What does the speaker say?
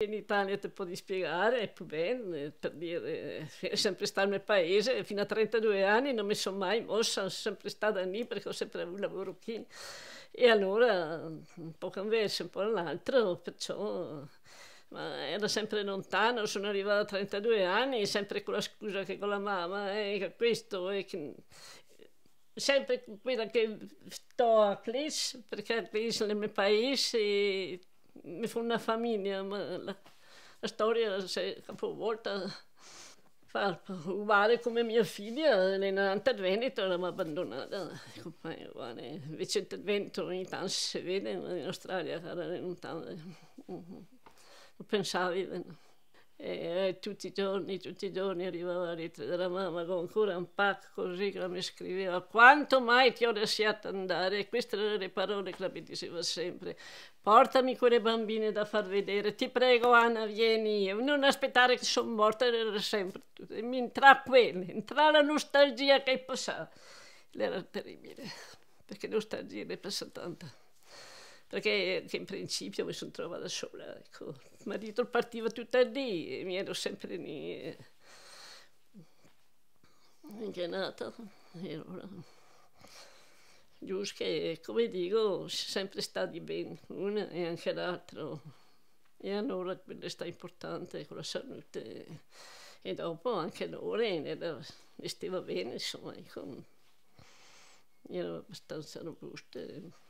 In Italia ti puoi spiegare, più bene, eh, per dire, eh, è sempre stato nel paese, fino a 32 anni non mi sono mai mossa, sono sempre stata lì perché ho sempre avuto un lavoro qui. E allora, mm, un po' converso, un po' all'altro, perciò ma era sempre lontano, sono arrivata a 32 anni, sempre con la scusa che con la mamma, eh, questo, e eh, che... sempre quella che sto a Clis, perché a è il mio paese mi fu una famiglia, ma la, la storia si è capovolta. Far, uguale come mia figlia, Elena Interveneto era abbandonata. Uguale. Invece vento ogni tanto si vede, ma in Australia era lontano. Øh, mm-hmm. Non pensavi. No. E eh, eh, tutti i giorni, tutti i giorni arrivava la lettera della mamma con ancora un pacco così che la mi scriveva quanto mai ti ho lasciato andare e queste erano le parole che la mi diceva sempre portami quelle bambine da far vedere ti prego Anna vieni non aspettare che sono morta era sempre e mi entra quelle entra la nostalgia che è passata era terribile perché nostalgia ne passa tanta perché in principio mi sono trovata sola, ecco. Il marito partiva tutta lì e mi ero sempre lì Anche eh, ingenata. E allora, giusto che, come dico, sempre sta di bene uno e anche l'altro. E allora quello sta importante con la salute. E dopo anche l'ore le stava bene, insomma, ecco. ero abbastanza robusta.